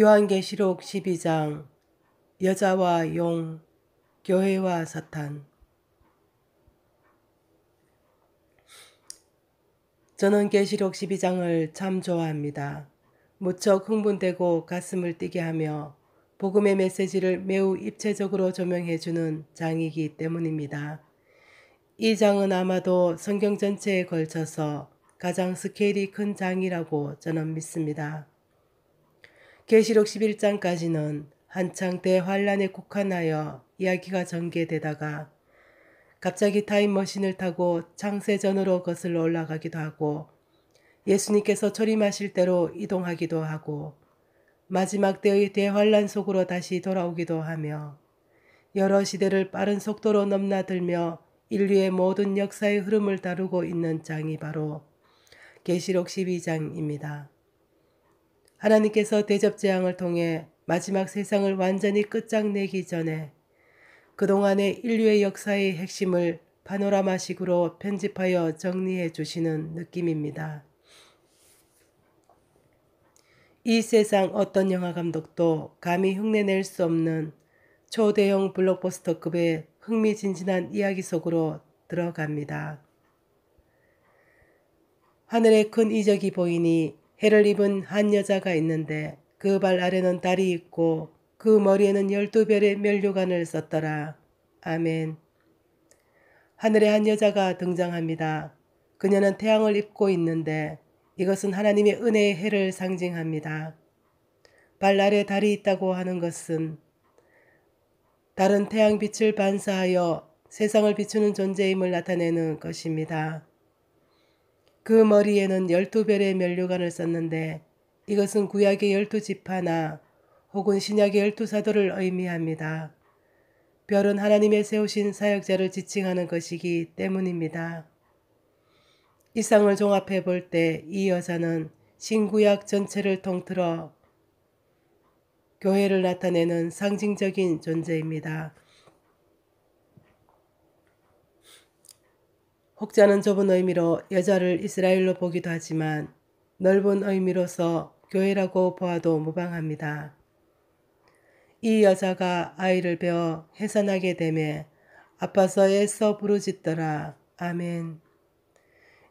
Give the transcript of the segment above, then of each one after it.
요한계시록 12장 여자와 용, 교회와 사탄 저는 계시록 12장을 참 좋아합니다. 무척 흥분되고 가슴을 뛰게 하며 복음의 메시지를 매우 입체적으로 조명해주는 장이기 때문입니다. 이 장은 아마도 성경 전체에 걸쳐서 가장 스케일이 큰 장이라고 저는 믿습니다. 계시록 11장까지는 한창 대환란에 국한하여 이야기가 전개되다가 갑자기 타임머신을 타고 창세전으로 거슬러 올라가기도 하고 예수님께서 초림하실 대로 이동하기도 하고 마지막 때의 대환란 속으로 다시 돌아오기도 하며 여러 시대를 빠른 속도로 넘나들며 인류의 모든 역사의 흐름을 다루고 있는 장이 바로 계시록 12장입니다. 하나님께서 대접재앙을 통해 마지막 세상을 완전히 끝장내기 전에 그동안의 인류의 역사의 핵심을 파노라마식으로 편집하여 정리해 주시는 느낌입니다. 이 세상 어떤 영화 감독도 감히 흉내낼 수 없는 초대형 블록버스터급의 흥미진진한 이야기 속으로 들어갑니다. 하늘에 큰 이적이 보이니 해를 입은 한 여자가 있는데 그 발 아래는 달이 있고 그 머리에는 열두 별의 면류관을 썼더라. 아멘. 하늘에한 여자가 등장합니다. 그녀는 태양을 입고 있는데 이것은 하나님의 은혜의 해를 상징합니다. 발 아래 달이 있다고 하는 것은 다른 태양빛을 반사하여 세상을 비추는 존재임을 나타내는 것입니다. 그 머리에는 열두 별의 면류관을 썼는데 이것은 구약의 열두 지파나 혹은 신약의 열두 사도를 의미합니다. 별은 하나님의 세우신 사역자를 지칭하는 것이기 때문입니다. 이상을 종합해 볼 때 이 여자는 신구약 전체를 통틀어 교회를 나타내는 상징적인 존재입니다. 혹자는 좁은 의미로 여자를 이스라엘로 보기도 하지만 넓은 의미로서 교회라고 보아도 무방합니다. 이 여자가 아이를 베어 해산하게 되매 아파서 애써 부르짖더라. 아멘.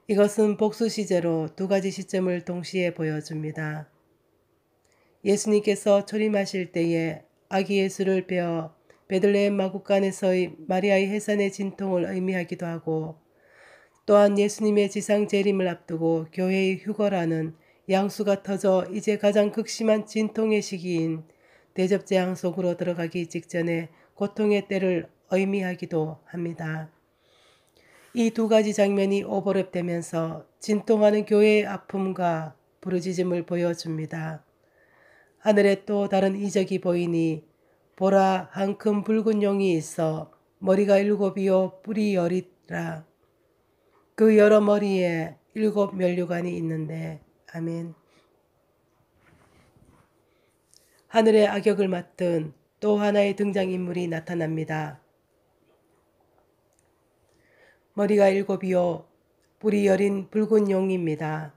이것은 복수 시제로 두 가지 시점을 동시에 보여줍니다. 예수님께서 초림하실 때에 아기 예수를 베어 베들레헴 마구간에서의 마리아의 해산의 진통을 의미하기도 하고 또한 예수님의 지상 재림을 앞두고 교회의 휴거라는 양수가 터져 이제 가장 극심한 진통의 시기인 대접재앙 속으로 들어가기 직전에 고통의 때를 의미하기도 합니다. 이 두 가지 장면이 오버랩되면서 진통하는 교회의 아픔과 부르짖음을 보여줍니다. 하늘에 또 다른 이적이 보이니 보라 한 큰 붉은 용이 있어 머리가 일곱이요 뿌리 열이라 그 여러 머리에 일곱 면류관이 있는데 아멘. 하늘의 악역을 맡은 또 하나의 등장인물이 나타납니다. 머리가 일곱이요 뿌리 여린 붉은 용입니다.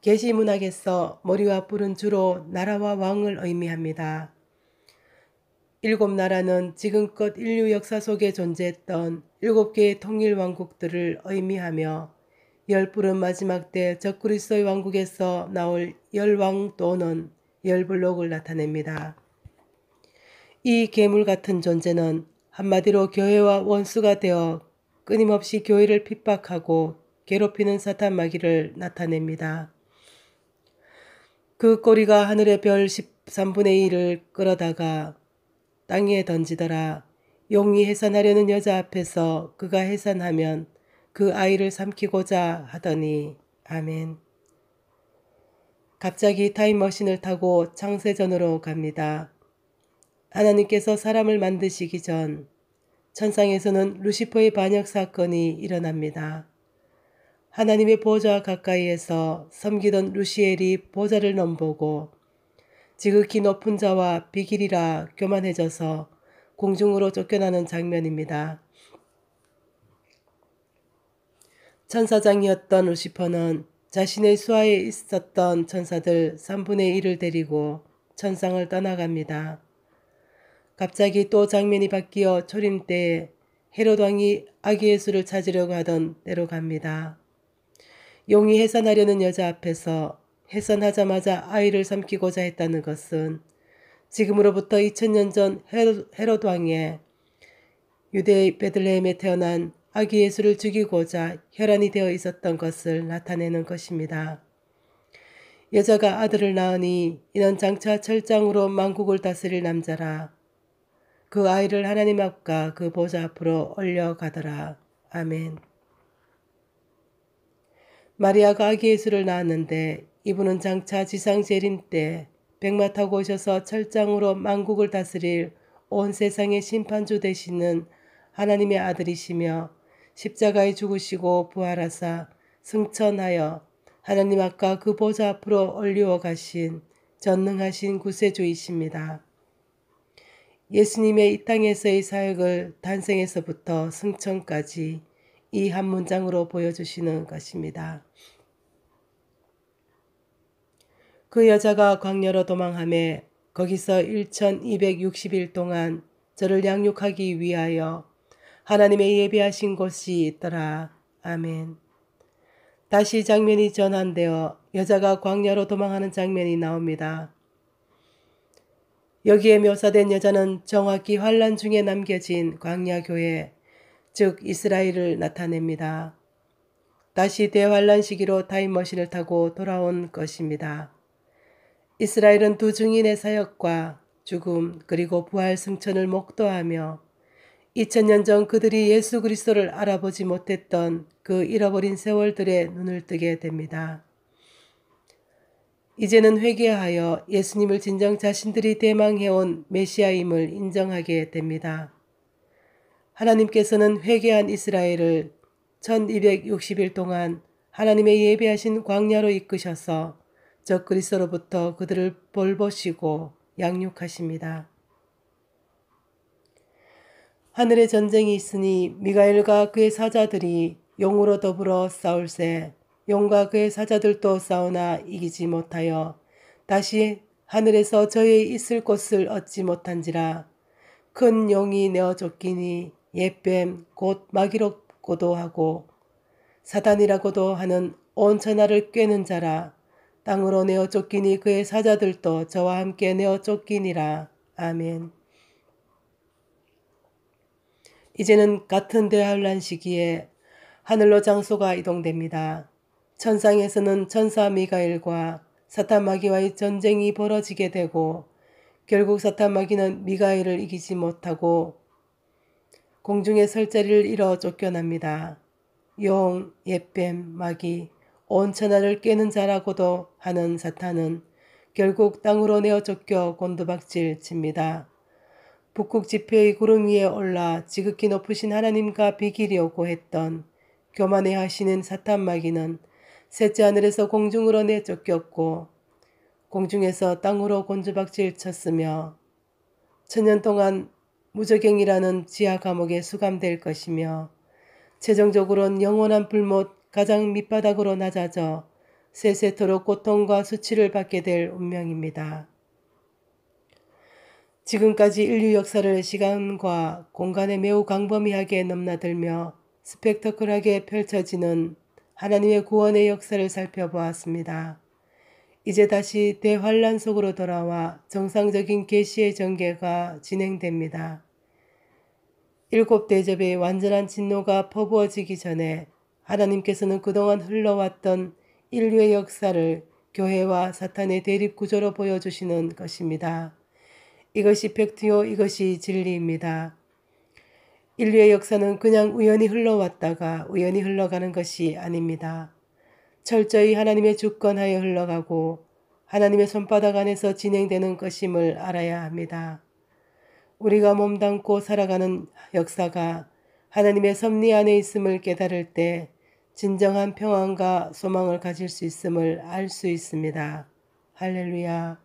계시 문학에서 머리와 뿔은 주로 나라와 왕을 의미합니다. 일곱 나라는 지금껏 인류 역사 속에 존재했던 일곱 개의 통일 왕국들을 의미하며 열부은 마지막 때 적그리스의 왕국에서 나올 열왕 또는 열블록을 나타냅니다. 이 괴물 같은 존재는 한마디로 교회와 원수가 되어 끊임없이 교회를 핍박하고 괴롭히는 사탄 마귀를 나타냅니다. 그 꼬리가 하늘의 별 13분의 1을 끌어다가 땅에 던지더라. 용이 해산하려는 여자 앞에서 그가 해산하면 그 아이를 삼키고자 하더니 아멘. 갑자기 타임머신을 타고 창세전으로 갑니다. 하나님께서 사람을 만드시기 전 천상에서는 루시퍼의 반역 사건이 일어납니다. 하나님의 보좌 가까이에서 섬기던 루시엘이 보좌를 넘보고 지극히 높은 자와 비길이라 교만해져서 공중으로 쫓겨나는 장면입니다. 천사장이었던 루시퍼는 자신의 수하에 있었던 천사들 3분의 1을 데리고 천상을 떠나갑니다. 갑자기 또 장면이 바뀌어 초림 때에 헤로당이 아기 예수를 찾으려고 하던 때로 갑니다. 용이 해산하려는 여자 앞에서 해산하자마자 아이를 삼키고자 했다는 것은 지금으로부터 2000년 전 헤롯, 왕의 유대 베들레헴에 태어난 아기 예수를 죽이고자 혈안이 되어 있었던 것을 나타내는 것입니다. 여자가 아들을 낳으니 이는 장차 철장으로 만국을 다스릴 남자라. 그 아이를 하나님 앞과 그 보좌 앞으로 올려가더라. 아멘. 마리아가 아기 예수를 낳았는데 이분은 장차 지상 재림 때 백마 타고 오셔서 철장으로 만국을 다스릴 온 세상의 심판주 되시는 하나님의 아들이시며 십자가에 죽으시고 부활하사 승천하여 하나님 아까 그 보좌 앞으로 올리워 가신 전능하신 구세주이십니다. 예수님의 이 땅에서의 사역을 탄생에서부터 승천까지 이 한 문장으로 보여주시는 것입니다. 그 여자가 광녀로 도망함에 거기서 1260일 동안 저를 양육하기 위하여 하나님의 예비하신 곳이 있더라. 아멘. 다시 장면이 전환되어 여자가 광야로 도망하는 장면이 나옵니다. 여기에 묘사된 여자는 정확히 환란 중에 남겨진 광야 교회, 즉 이스라엘을 나타냅니다. 다시 대환란 시기로 타임머신을 타고 돌아온 것입니다. 이스라엘은 두 증인의 사역과 죽음 그리고 부활 승천을 목도하며 2000년 전 그들이 예수 그리스도를 알아보지 못했던 그 잃어버린 세월들의 눈을 뜨게 됩니다. 이제는 회개하여 예수님을 진정 자신들이 대망해온 메시아임을 인정하게 됩니다. 하나님께서는 회개한 이스라엘을 1260일 동안 하나님의 예배하신 광야로 이끄셔서 저 그리스로부터 그들을 볼보시고 양육하십니다. 하늘의 전쟁이 있으니 미가엘과 그의 사자들이 용으로 더불어 싸울세 용과 그의 사자들도 싸우나 이기지 못하여 다시 하늘에서 저의 있을 곳을 얻지 못한지라 큰 용이 내어 쫓기니 옛뱀 곧 마귀롭고도 하고 사단이라고도 하는 온 천하를 꿰는 자라 땅으로 내어 쫓기니 그의 사자들도 저와 함께 내어 쫓기니라. 아멘. 이제는 같은 대환란 시기에 하늘로 장소가 이동됩니다. 천상에서는 천사 미가엘과 사탄 마귀와의 전쟁이 벌어지게 되고 결국 사탄 마귀는 미가엘을 이기지 못하고 공중의 설자리를 잃어 쫓겨납니다. 용, 예뱀, 마귀, 온 천하를 깨는 자라고도 하는 사탄은 결국 땅으로 내어 쫓겨 곤두박질 칩니다. 북극 지표의 구름 위에 올라 지극히 높으신 하나님과 비기려고 했던 교만해 하시는 사탄 마귀는 셋째 하늘에서 공중으로 내쫓겼고 공중에서 땅으로 곤두박질 쳤으며 천년 동안 무적갱이라는 지하 감옥에 수감될 것이며 최종적으로는 영원한 불못 가장 밑바닥으로 낮아져 세세토록 고통과 수치를 받게 될 운명입니다. 지금까지 인류 역사를 시간과 공간에 매우 광범위하게 넘나들며 스펙터클하게 펼쳐지는 하나님의 구원의 역사를 살펴보았습니다. 이제 다시 대환란 속으로 돌아와 정상적인 계시의 전개가 진행됩니다. 일곱 대접의 완전한 진노가 퍼부어지기 전에 하나님께서는 그동안 흘러왔던 인류의 역사를 교회와 사탄의 대립 구조로 보여주시는 것입니다. 이것이 팩트요, 이것이 진리입니다. 인류의 역사는 그냥 우연히 흘러왔다가 우연히 흘러가는 것이 아닙니다. 철저히 하나님의 주권하에 흘러가고 하나님의 손바닥 안에서 진행되는 것임을 알아야 합니다. 우리가 몸담고 살아가는 역사가 하나님의 섭리 안에 있음을 깨달을 때 진정한 평안과 소망을 가질 수 있음을 알 수 있습니다. 할렐루야.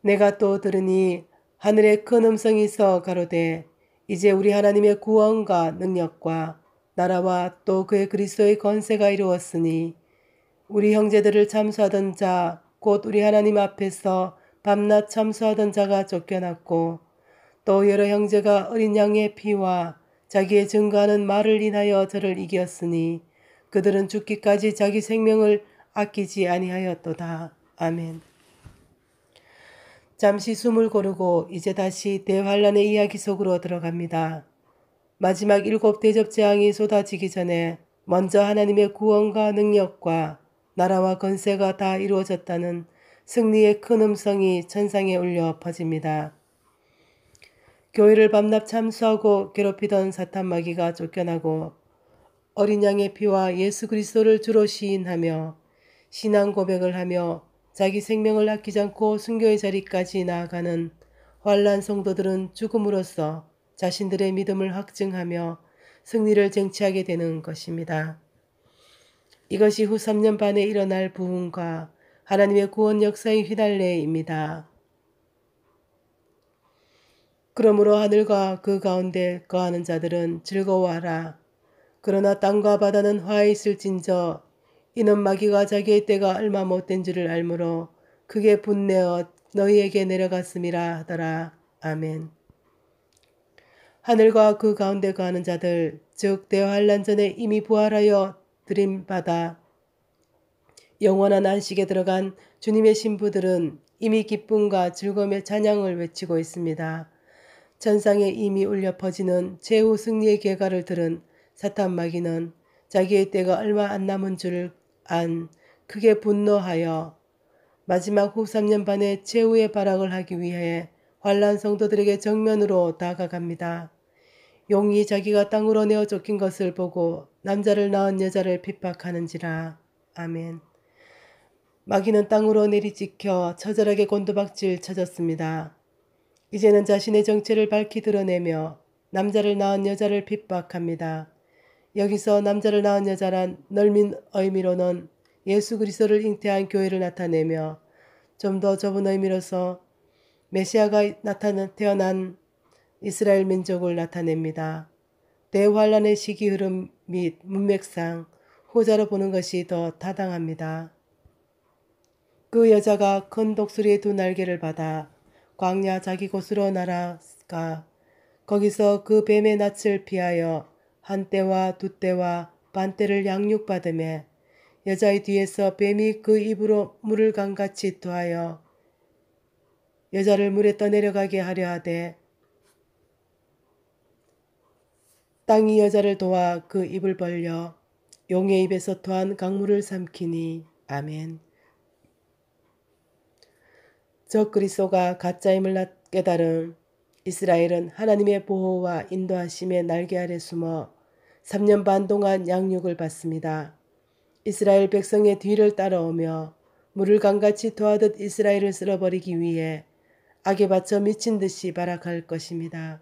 내가 또 들으니 하늘에 큰 음성이 있어 가로되 이제 우리 하나님의 구원과 능력과 나라와 또 그의 그리스도의 권세가 이루었으니 우리 형제들을 참수하던 자 곧 우리 하나님 앞에서 밤낮 참수하던 자가 쫓겨났고 또 여러 형제가 어린 양의 피와 자기의 증거하는 말을 인하여 저를 이겼으니 그들은 죽기까지 자기 생명을 아끼지 아니하였도다. 아멘. 잠시 숨을 고르고 이제 다시 대환란의 이야기 속으로 들어갑니다. 마지막 일곱 대접 재앙이 쏟아지기 전에 먼저 하나님의 구원과 능력과 나라와 건세가 다 이루어졌다는 승리의 큰 음성이 천상에 울려 퍼집니다. 교회를 밤낮 참수하고 괴롭히던 사탄 마귀가 쫓겨나고 어린 양의 피와 예수 그리스도를 주로 시인하며 신앙 고백을 하며 자기 생명을 아끼지 않고 순교의 자리까지 나아가는 환란 성도들은 죽음으로써 자신들의 믿음을 확증하며 승리를 쟁취하게 되는 것입니다. 이것이 후 3년 반에 일어날 부흥과 하나님의 구원 역사의 휘달래입니다 그러므로 하늘과 그 가운데 거하는 자들은 즐거워하라. 그러나 땅과 바다는 화해 있을진저 이는 마귀가 자기의 때가 얼마 못된 줄을 알므로 그게 분내어 너희에게 내려갔음이라 하더라. 아멘. 하늘과 그 가운데 거하는 자들 즉 대환란 전에 이미 부활하여 드림받아 영원한 안식에 들어간 주님의 신부들은 이미 기쁨과 즐거움의 찬양을 외치고 있습니다. 전상에 이미 울려 퍼지는 최후 승리의 계과를 들은 사탄 마귀는 자기의 때가 얼마 안 남은 줄을 안 크게 분노하여 마지막 후 3년 반의 최후의 발악을 하기 위해 환란 성도들에게 정면으로 다가갑니다. 용이 자기가 땅으로 내어 쫓긴 것을 보고 남자를 낳은 여자를 핍박하는지라. 아멘. 마귀는 땅으로 내리찍혀 처절하게 곤두박질 쳐졌습니다. 이제는 자신의 정체를 밝히 드러내며 남자를 낳은 여자를 핍박합니다. 여기서 남자를 낳은 여자란 넓은 의미로는 예수 그리스도를 잉태한 교회를 나타내며 좀 더 좁은 의미로서 메시아가 나타난 태어난 이스라엘 민족을 나타냅니다. 대환란의 시기 흐름 및 문맥상 호자로 보는 것이 더 타당합니다. 그 여자가 큰 독수리의 두 날개를 받아 광야 자기 곳으로 날아가 거기서 그 뱀의 낯을 피하여 한 때와 두 때와 반 때를 양육받음에 여자의 뒤에서 뱀이 그 입으로 물을 강같이 토하여 여자를 물에 떠내려가게 하려 하되 땅이 여자를 도와 그 입을 벌려 용의 입에서 토한 강물을 삼키니 아멘. 저 그리스도가 가짜임을 깨달음 이스라엘은 하나님의 보호와 인도하심의 날개 아래 숨어 3년 반 동안 양육을 받습니다. 이스라엘 백성의 뒤를 따라오며 물을 강같이 토하듯 이스라엘을 쓸어버리기 위해 악에 바쳐 미친 듯이 발악할 것입니다.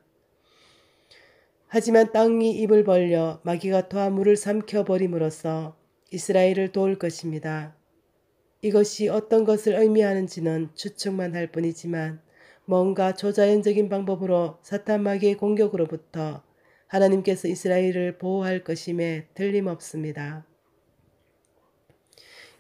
하지만 땅이 입을 벌려 마귀가 토한 물을 삼켜 버림으로써 이스라엘을 도울 것입니다. 이것이 어떤 것을 의미하는지는 추측만 할 뿐이지만 뭔가 초자연적인 방법으로 사탄 마귀의 공격으로부터 하나님께서 이스라엘을 보호할 것임에 틀림없습니다.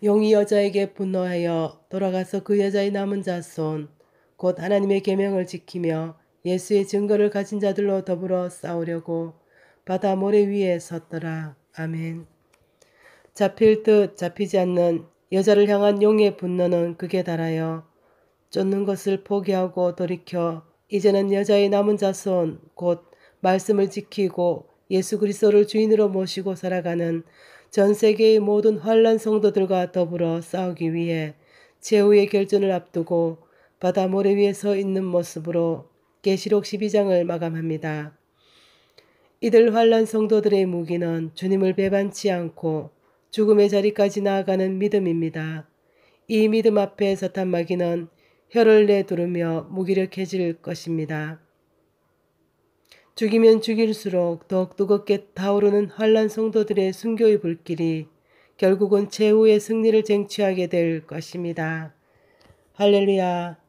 용이 여자에게 분노하여 돌아가서 그 여자의 남은 자손 곧 하나님의 계명을 지키며 예수의 증거를 가진 자들로 더불어 싸우려고 바다 모래 위에 섰더라. 아멘. 잡힐 듯 잡히지 않는 여자를 향한 용의 분노는 극에 달하여 쫓는 것을 포기하고 돌이켜 이제는 여자의 남은 자손 곧 말씀을 지키고 예수 그리스도를 주인으로 모시고 살아가는 전 세계의 모든 환란 성도들과 더불어 싸우기 위해 최후의 결전을 앞두고 바다 모래 위에 서 있는 모습으로 계시록 12장을 마감합니다. 이들 환란 성도들의 무기는 주님을 배반치 않고 죽음의 자리까지 나아가는 믿음입니다. 이 믿음 앞에 사탄 마귀는 혀를 내두르며 무기력해질 것입니다. 죽이면 죽일수록 더욱 뜨겁게 타오르는 환란 성도들의 순교의 불길이 결국은 최후의 승리를 쟁취하게 될 것입니다. 할렐루야.